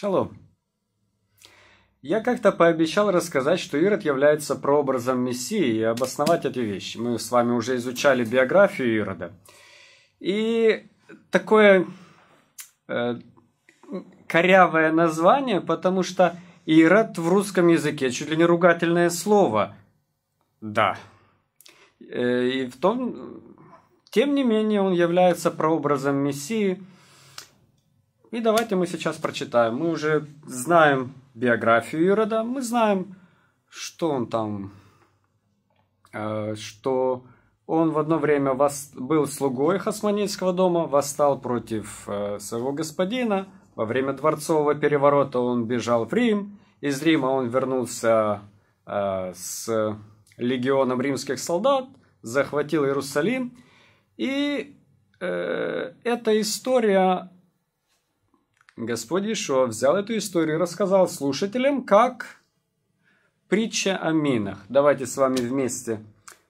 Шалом. Я как-то пообещал рассказать, что Ирод является прообразом Мессии и обосновать эти вещи. Мы с вами уже изучали биографию Ирода. И такое э, корявое название, потому что Ирод в русском языке чуть ли не ругательное слово. Да. Э, и в том, тем не менее, он является прообразом Мессии – и давайте мы сейчас прочитаем. Мы уже знаем биографию Ирода, мы знаем, что он там, э, что он в одно время был слугой Хасманейского дома, восстал против э, своего господина. Во время дворцового переворота он бежал в Рим. Из Рима он вернулся э, с легионом римских солдат, захватил Иерусалим. И эта история Господь Ишо взял эту историю и рассказал слушателям, как притча о минах. Давайте с вами вместе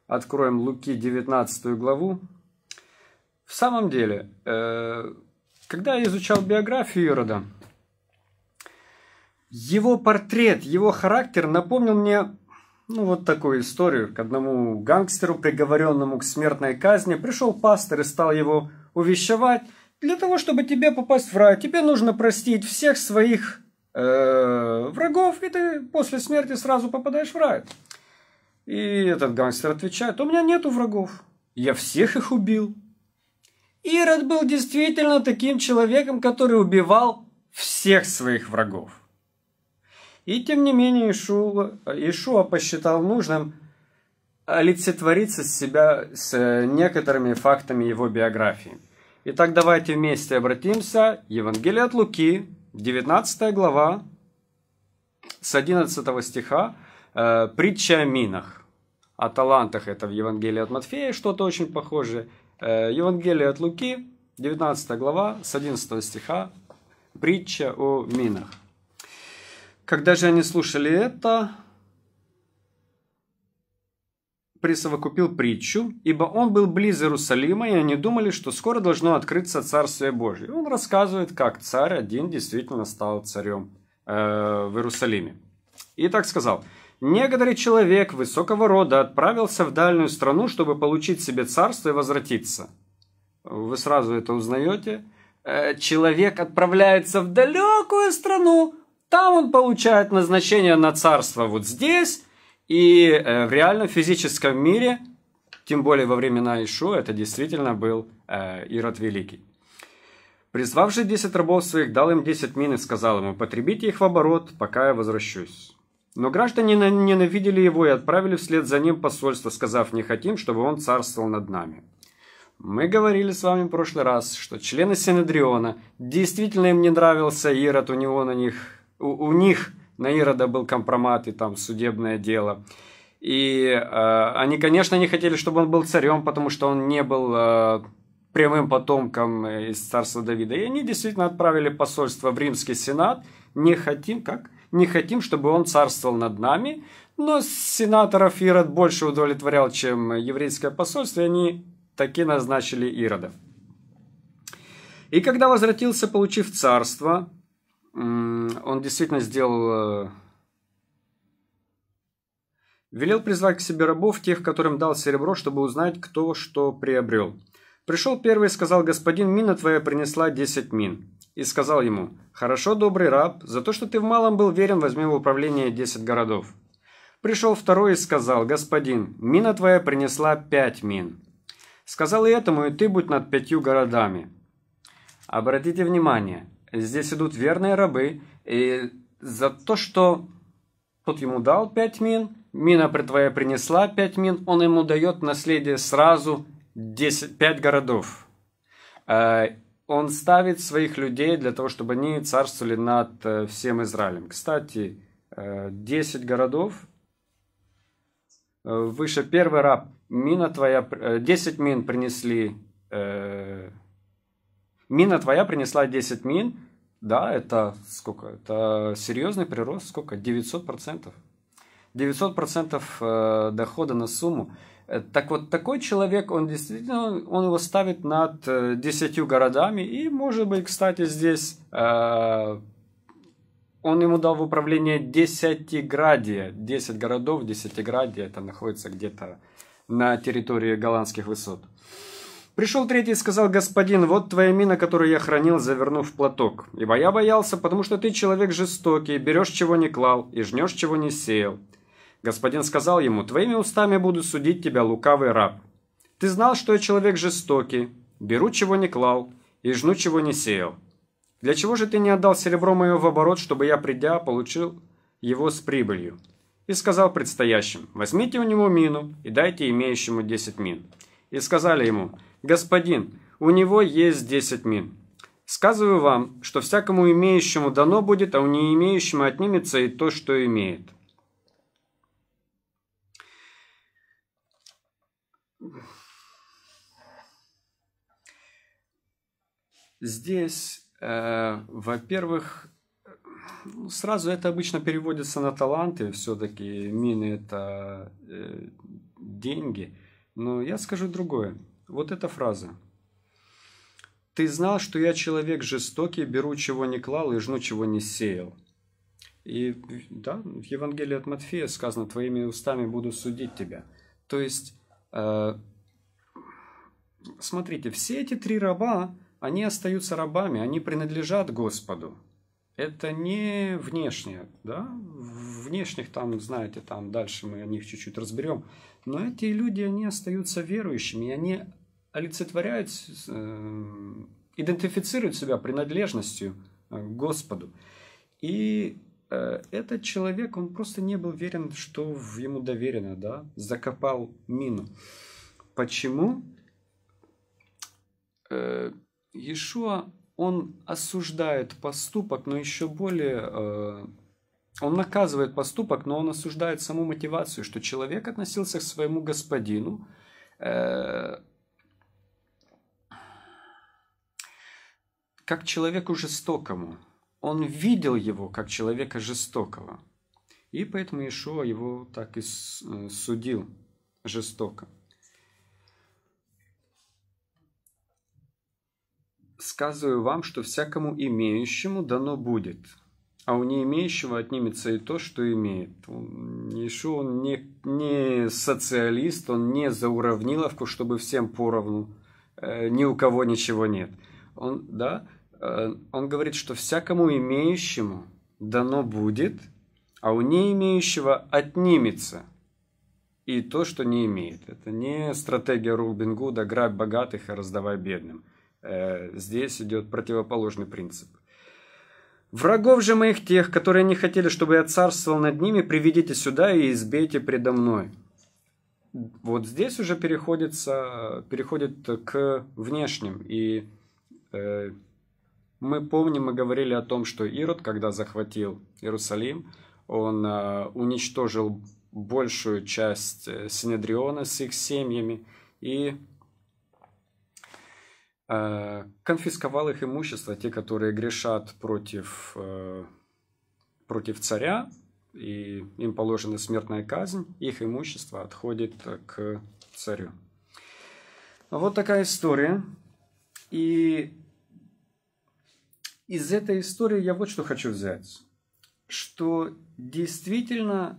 откроем Луки 19 главу. В самом деле, э, когда я изучал биографию Ирода, его портрет, его характер напомнил мне ну, вот такую историю. К одному гангстеру, приговоренному к смертной казни, пришел пастор и стал его увещевать – для того, чтобы тебе попасть в рай, тебе нужно простить всех своих э, врагов, и ты после смерти сразу попадаешь в рай. И этот гангстер отвечает, у меня нету врагов, я всех их убил. Ирод был действительно таким человеком, который убивал всех своих врагов. И тем не менее Ишуа, Ишуа посчитал нужным олицетвориться с себя с некоторыми фактами его биографии. Итак, давайте вместе обратимся. Евангелие от Луки, 19 глава, с 11 стиха, э, притча о минах. О талантах это в Евангелии от Матфея, что-то очень похожее. Э, Евангелие от Луки, 19 глава, с 11 стиха, притча о минах. Когда же они слушали это, присовокупил притчу, ибо он был близ Иерусалима, и они думали, что скоро должно открыться Царствие Божье. Он рассказывает, как царь один действительно стал царем э, в Иерусалиме. И так сказал, «Некоторый человек высокого рода отправился в дальнюю страну, чтобы получить себе царство и возвратиться». Вы сразу это узнаете. Э, человек отправляется в далекую страну, там он получает назначение на царство вот здесь, и э, в реальном физическом мире, тем более во времена Ишу, это действительно был э, Ирод Великий. Призвавший десять рабов своих, дал им десять мин и сказал им, потребите их в оборот, пока я возвращусь». Но граждане ненавидели его и отправили вслед за ним посольство, сказав, «Не хотим, чтобы он царствовал над нами». Мы говорили с вами в прошлый раз, что члены Синедриона, действительно им не нравился Ирод, у него на них, у, у них – на Ирода был компромат и там судебное дело. И э, они, конечно, не хотели, чтобы он был царем, потому что он не был э, прямым потомком э, из царства Давида. И они действительно отправили посольство в римский сенат. Не хотим, как? Не хотим, чтобы он царствовал над нами. Но сенаторов Ирод больше удовлетворял, чем еврейское посольство, и они таки назначили Ирода. И когда возвратился, получив царство, он действительно сделал... Э, велел призвать к себе рабов, тех, которым дал серебро, чтобы узнать, кто что приобрел. Пришел первый и сказал, господин, мина твоя принесла 10 мин. И сказал ему, хорошо, добрый раб, за то, что ты в малом был верен, возьми в управление 10 городов. Пришел второй и сказал, господин, мина твоя принесла 5 мин. Сказал и этому, и ты будь над пятью городами. Обратите внимание, Здесь идут верные рабы. И за то, что тот ему дал пять мин, мина твоя принесла пять мин, он ему дает наследие сразу 10, 5 городов. Э, он ставит своих людей для того, чтобы они царствовали над э, всем Израилем. Кстати, 10 э, городов. Выше первый раб, мина твоя, 10 мин принесли Мина твоя принесла 10 мин, да, это сколько? Это серьезный прирост, сколько? 900 процентов. 900 процентов э, дохода на сумму. Э, так вот, такой человек, он действительно, он его ставит над 10 э, городами, и, может быть, кстати, здесь он ему дал в управление Десятиградия. десять городов Десятиградия, это находится где-то на территории голландских высот. Пришел третий и сказал, господин, вот твоя мина, которую я хранил, завернув в платок. Ибо я боялся, потому что ты человек жестокий, берешь, чего не клал, и жнешь, чего не сеял. Господин сказал ему, твоими устами буду судить тебя, лукавый раб. Ты знал, что я человек жестокий, беру, чего не клал, и жну, чего не сеял. Для чего же ты не отдал серебро мое в оборот, чтобы я, придя, получил его с прибылью?» И сказал предстоящим, «Возьмите у него мину и дайте имеющему десять мин». И сказали ему, «Господин, у него есть десять мин. Сказываю вам, что всякому имеющему дано будет, а у не имеющему отнимется и то, что имеет». Здесь, э, во-первых, ну, сразу это обычно переводится на таланты, все-таки мины это э, деньги. Но я скажу другое. Вот эта фраза. «Ты знал, что я человек жестокий, беру, чего не клал и жну, чего не сеял». И да, в Евангелии от Матфея сказано «Твоими устами буду судить тебя». То есть, э, смотрите, все эти три раба, они остаются рабами, они принадлежат Господу. Это не внешнее, да? Внешних там, знаете, там дальше мы о них чуть-чуть разберем. Но эти люди, они остаются верующими, и они олицетворяют, э, идентифицируют себя принадлежностью э, к Господу. И э, этот человек, он просто не был верен, что ему доверено, да, закопал мину. Почему? Иешуа, он осуждает поступок, но еще более он наказывает поступок, но он осуждает саму мотивацию, что человек относился к своему господину как человеку жестокому. Он видел его как человека жестокого. И поэтому Ишуа его так и э, судил жестоко. сказываю вам, что всякому имеющему дано будет, а у не имеющего отнимется и то, что имеет. Он, еще он не, не социалист, он не за уравниловку, чтобы всем поровну, э, ни у кого ничего нет. Он, да, Э, он говорит, что всякому имеющему дано будет, а у не имеющего отнимется. И то, что не имеет. Это не стратегия Рубин Гуда «грабь богатых и а раздавай бедным». Э, здесь идет противоположный принцип. «Врагов же моих тех, которые не хотели, чтобы я царствовал над ними, приведите сюда и избейте предо мной». Вот здесь уже переходится, переходит к внешним и э, мы помним, мы говорили о том, что Ирод, когда захватил Иерусалим, он э, уничтожил большую часть э, Синедриона с их семьями и э, конфисковал их имущество, те, которые грешат против, против царя, и им положена смертная казнь, их имущество отходит к царю. Вот такая история. И из этой истории я вот что хочу взять, что действительно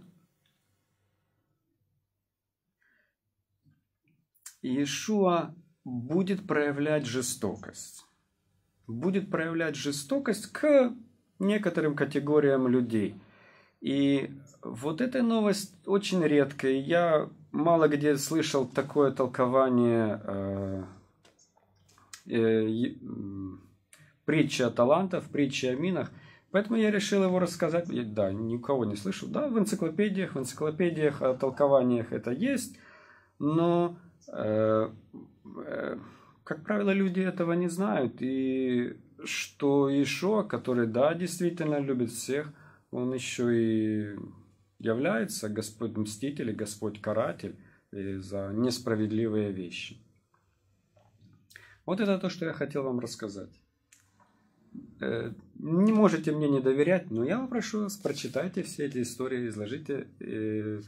Иешуа будет проявлять жестокость. Будет проявлять жестокость к некоторым категориям людей. И вот эта новость очень редкая. Я мало где слышал такое толкование э, э, притча о талантах, притча о минах. Поэтому я решил его рассказать. И, да, никого не слышал. Да, в энциклопедиях, в энциклопедиях о толкованиях это есть, но, э, э, как правило, люди этого не знают. И что Ишо, который, да, действительно любит всех, он еще и является Господь Мститель и Господь Каратель э, за несправедливые вещи. Вот это то, что я хотел вам рассказать. Э, не можете мне не доверять, но я прошу вас, прочитайте все эти истории, изложите, э,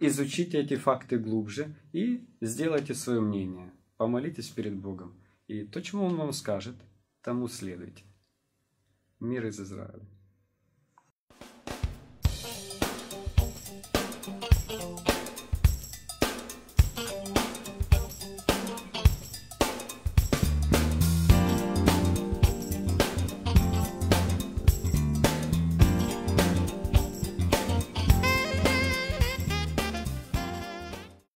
изучите эти факты глубже и сделайте свое мнение. Помолитесь перед Богом. И то, чему Он вам скажет, тому следуйте. Мир из Израиля.